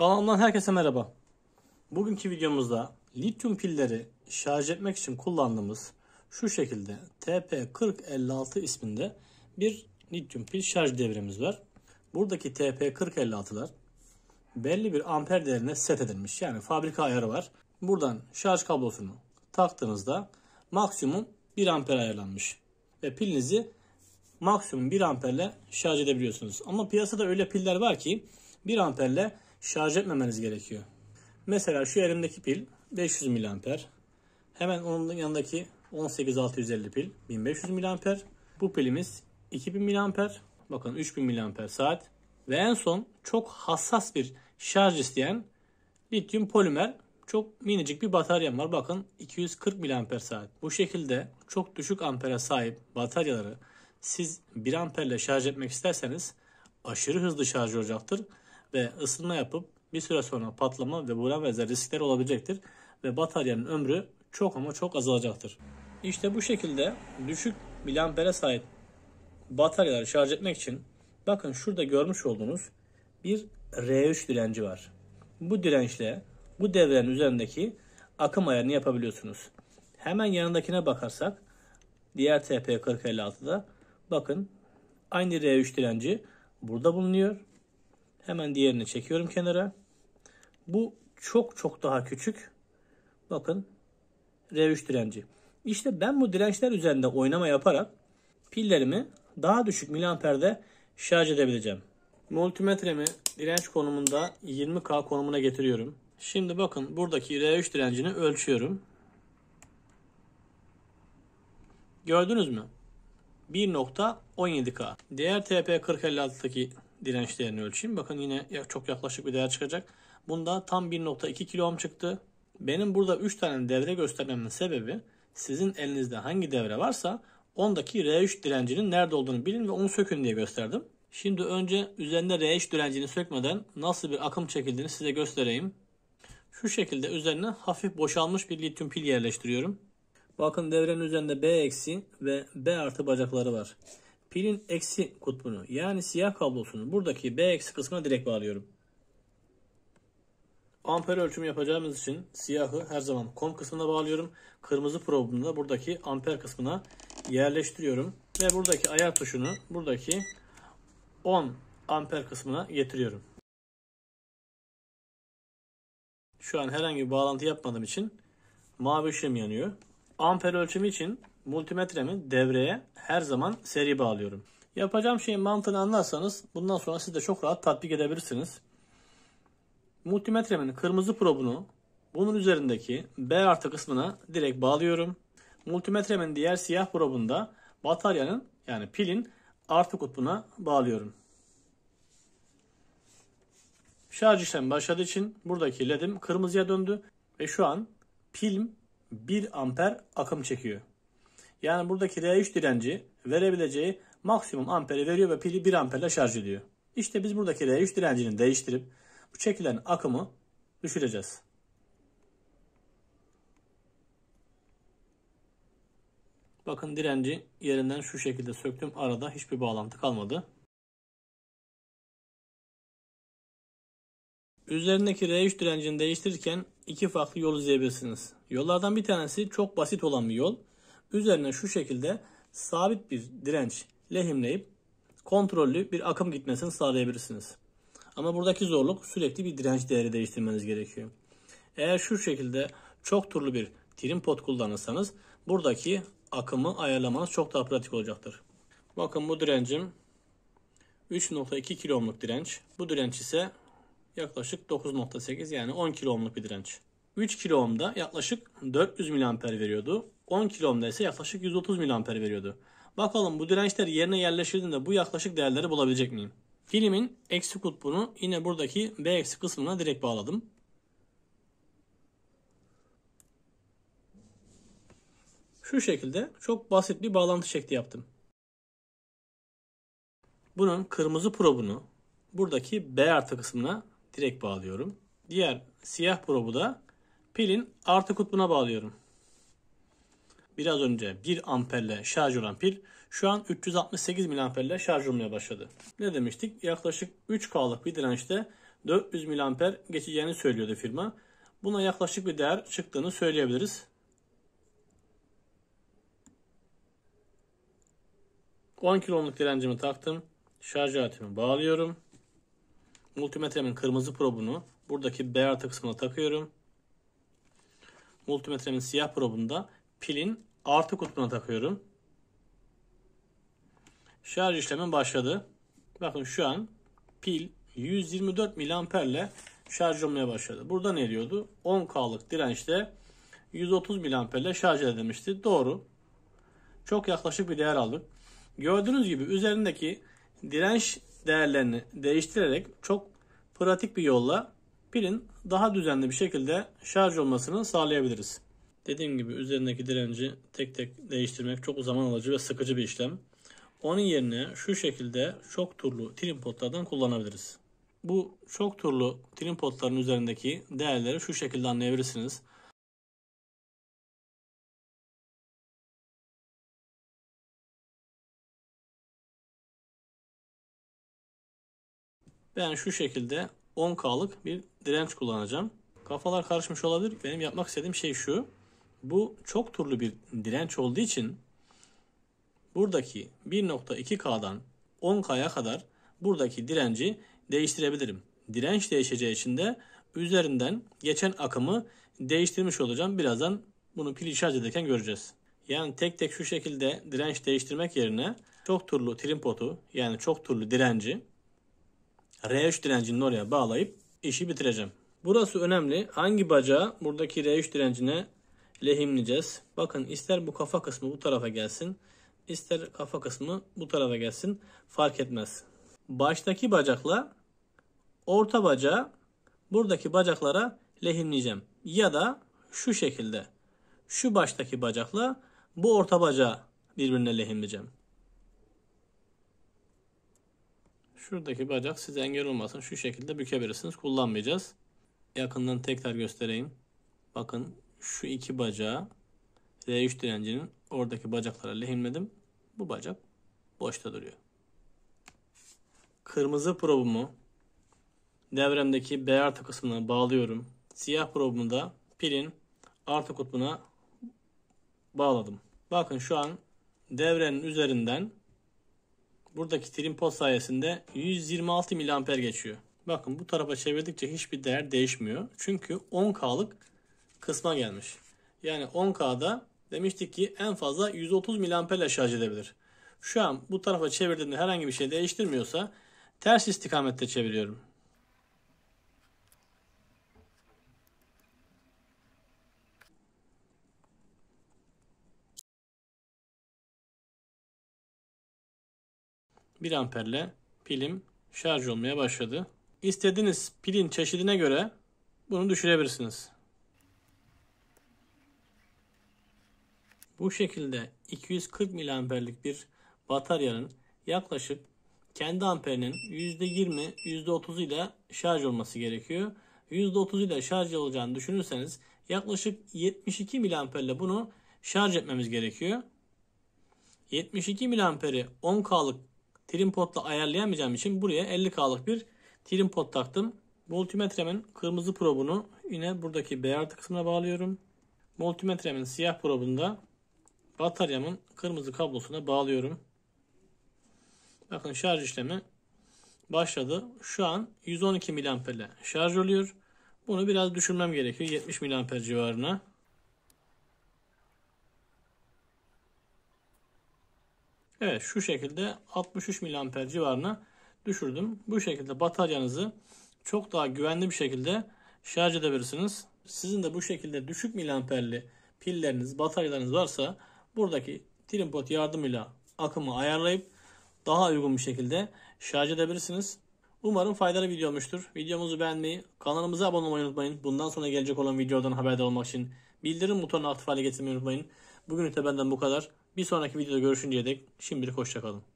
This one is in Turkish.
Kanalımdan herkese merhaba. Bugünkü videomuzda lityum pilleri şarj etmek için kullandığımız şu şekilde TP4056 isminde bir lityum pil şarj devremiz var. Buradaki TP4056'lar belli bir amper değerine set edilmiş. Yani fabrika ayarı var. Buradan şarj kablosunu taktığınızda maksimum 1 amper ayarlanmış. Ve pilinizi maksimum 1 amperle şarj edebiliyorsunuz. Ama piyasada öyle piller var ki 1 amperle şarj etmemeniz gerekiyor. Mesela şu elimdeki pil 500 mAh. Hemen onun yanındaki 18650 pil 1500 mAh. Bu pilimiz 2000 mAh. Bakın 3000 mAh saat. Ve en son çok hassas bir şarj isteyen lityum polimer çok minicik bir bataryam var. Bakın 240 mAh. Bu şekilde çok düşük ampere sahip bataryaları siz 1 amperle şarj etmek isterseniz aşırı hızlı şarj olacaktır ve ısınma yapıp bir süre sonra patlama ve buna benzer riskler olabilecektir ve bataryanın ömrü çok ama çok azalacaktır. İşte bu şekilde düşük miliampere sahip bataryaları şarj etmek için bakın şurada görmüş olduğunuz bir R3 direnci var. Bu dirençle bu devrenin üzerindeki akım ayarını yapabiliyorsunuz. Hemen yanındakine bakarsak diğer TP4056'da bakın aynı R3 direnci burada bulunuyor Hemen diğerini çekiyorum kenara. Bu çok çok daha küçük. Bakın R3 direnci. İşte ben bu dirençler üzerinde oynama yaparak pillerimi daha düşük miliamperde şarj edebileceğim. Multimetremi direnç konumunda 20K konumuna getiriyorum. Şimdi bakın buradaki R3 direncini ölçüyorum. Gördünüz mü? 1.17K. Diğer TP4056'daki direnç değerini ölçeyim. Bakın yine çok yaklaşık bir değer çıkacak. Bunda tam 1.2 kilo ohm çıktı. Benim burada 3 tane devre göstermemin sebebi sizin elinizde hangi devre varsa ondaki R3 direncinin nerede olduğunu bilin ve onu sökün diye gösterdim. Şimdi önce üzerinde R3 direncini sökmeden nasıl bir akım çekildiğini size göstereyim. Şu şekilde üzerine hafif boşalmış bir lityum pil yerleştiriyorum. Bakın devrenin üzerinde B eksi ve B artı bacakları var. Pilin eksi kutbunu yani siyah kablosunu buradaki B eksi kısmına direkt bağlıyorum. Amper ölçümü yapacağımız için siyahı her zaman kom kısmına bağlıyorum. Kırmızı probunu da buradaki amper kısmına yerleştiriyorum. Ve buradaki ayar tuşunu buradaki 10 amper kısmına getiriyorum. Şu an herhangi bir bağlantı yapmadığım için mavi ışığım yanıyor. Amper ölçümü için multimetremi devreye her zaman seri bağlıyorum. Yapacağım şeyin mantığını anlarsanız bundan sonra siz de çok rahat tatbik edebilirsiniz. Multimetremin kırmızı probunu bunun üzerindeki B artı kısmına direkt bağlıyorum. Multimetremin diğer siyah probunda bataryanın yani pilin artı kutbuna bağlıyorum. Şarj işlemi başladığı için buradaki ledim kırmızıya döndü ve şu an pilim 1 amper akım çekiyor. Yani buradaki R3 direnci verebileceği maksimum amperi veriyor ve pili 1 amperle şarj ediyor. İşte biz buradaki R3 direncini değiştirip bu çekilen akımı düşüreceğiz. Bakın direnci yerinden şu şekilde söktüm. Arada hiçbir bağlantı kalmadı. Üzerindeki R3 direncini değiştirirken iki farklı yol izleyebilirsiniz. Yollardan bir tanesi çok basit olan bir yol üzerine şu şekilde sabit bir direnç lehimleyip kontrollü bir akım gitmesini sağlayabilirsiniz. Ama buradaki zorluk sürekli bir direnç değeri değiştirmeniz gerekiyor. Eğer şu şekilde çok turlu bir trim pot kullanırsanız buradaki akımı ayarlamanız çok daha pratik olacaktır. Bakın bu direncim 3.2 kilo ohmluk direnç. Bu direnç ise yaklaşık 9.8 yani 10 kilo ohmluk bir direnç. 3 kilo ohmda yaklaşık 400 mAh veriyordu. 10 kilo ise yaklaşık 130 mA veriyordu. Bakalım bu dirençler yerine yerleştirdiğinde bu yaklaşık değerleri bulabilecek miyim? Dilimin eksi kutbunu yine buradaki B eksi kısmına direkt bağladım. Şu şekilde çok basit bir bağlantı şekli yaptım. Bunun kırmızı probunu buradaki B artı kısmına direkt bağlıyorum. Diğer siyah probu da pilin artı kutbuna bağlıyorum biraz önce 1 amperle şarj olan pil şu an 368 miliamperle şarj olmaya başladı. Ne demiştik? Yaklaşık 3K'lık bir dirençte 400 miliamper geçeceğini söylüyordu firma. Buna yaklaşık bir değer çıktığını söyleyebiliriz. ...10 kiloluk direncimi taktım. Şarj aletimi bağlıyorum. Multimetremin kırmızı probunu buradaki B artı kısmına takıyorum. Multimetremin siyah probunda pilin artı kutuna takıyorum. Şarj işlemi başladı. Bakın şu an pil 124 miliamperle şarj olmaya başladı. Burada ne diyordu? 10K'lık dirençte 130 miliamperle şarj edilmişti. Doğru. Çok yaklaşık bir değer aldık. Gördüğünüz gibi üzerindeki direnç değerlerini değiştirerek çok pratik bir yolla pilin daha düzenli bir şekilde şarj olmasını sağlayabiliriz. Dediğim gibi üzerindeki direnci tek tek değiştirmek çok zaman alıcı ve sıkıcı bir işlem. Onun yerine şu şekilde çok turlu potlardan kullanabiliriz. Bu çok turlu potların üzerindeki değerleri şu şekilde anlayabilirsiniz. Ben şu şekilde 10K'lık bir direnç kullanacağım. Kafalar karışmış olabilir. Benim yapmak istediğim şey şu bu çok turlu bir direnç olduğu için buradaki 1.2K'dan 10K'ya kadar buradaki direnci değiştirebilirim. Direnç değişeceği için de üzerinden geçen akımı değiştirmiş olacağım. Birazdan bunu pil şarj ederken göreceğiz. Yani tek tek şu şekilde direnç değiştirmek yerine çok turlu trim potu yani çok turlu direnci R3 direncinin oraya bağlayıp işi bitireceğim. Burası önemli. Hangi bacağı buradaki R3 direncine lehimleyeceğiz. Bakın ister bu kafa kısmı bu tarafa gelsin, ister kafa kısmı bu tarafa gelsin fark etmez. Baştaki bacakla orta bacağı buradaki bacaklara lehimleyeceğim. Ya da şu şekilde şu baştaki bacakla bu orta bacağı birbirine lehimleyeceğim. Şuradaki bacak size engel olmasın. Şu şekilde bükebilirsiniz. Kullanmayacağız. Yakından tekrar göstereyim. Bakın şu iki bacağı R3 direncinin oradaki bacaklara lehimledim. Bu bacak boşta duruyor. Kırmızı probumu devremdeki B artı kısmına bağlıyorum. Siyah probumu da pilin artı kutbuna bağladım. Bakın şu an devrenin üzerinden buradaki trim pot sayesinde 126 mAh geçiyor. Bakın bu tarafa çevirdikçe hiçbir değer değişmiyor. Çünkü 10K'lık kısma gelmiş. Yani 10K'da demiştik ki en fazla 130 mAh ile şarj edebilir. Şu an bu tarafa çevirdiğimde herhangi bir şey değiştirmiyorsa ters istikamette çeviriyorum. Bir amperle pilim şarj olmaya başladı. İstediğiniz pilin çeşidine göre bunu düşürebilirsiniz. Bu şekilde 240 miliamperlik bir bataryanın yaklaşık kendi amperinin %20, %30 ile şarj olması gerekiyor. %30 ile şarj olacağını düşünürseniz yaklaşık 72 miliamperle bunu şarj etmemiz gerekiyor. 72 miliamperi 10K'lık potla ayarlayamayacağım için buraya 50K'lık bir pot taktım. Multimetremin kırmızı probunu yine buradaki beyaz kısmına bağlıyorum. Multimetremin siyah probunda bataryamın kırmızı kablosuna bağlıyorum. Bakın şarj işlemi başladı. Şu an 112 mAh ile şarj oluyor. Bunu biraz düşürmem gerekiyor. 70 mAh civarına. Evet şu şekilde 63 mAh civarına düşürdüm. Bu şekilde bataryanızı çok daha güvenli bir şekilde şarj edebilirsiniz. Sizin de bu şekilde düşük miliamperli pilleriniz, bataryalarınız varsa Buradaki trimpot yardımıyla akımı ayarlayıp daha uygun bir şekilde şarj edebilirsiniz. Umarım faydalı video olmuştur. Videomuzu beğenmeyi, kanalımıza abone olmayı unutmayın. Bundan sonra gelecek olan videodan haberdar olmak için bildirim butonunu aktif hale getirmeyi unutmayın. Bugünlük de benden bu kadar. Bir sonraki videoda görüşünceye dek şimdilik hoşçakalın.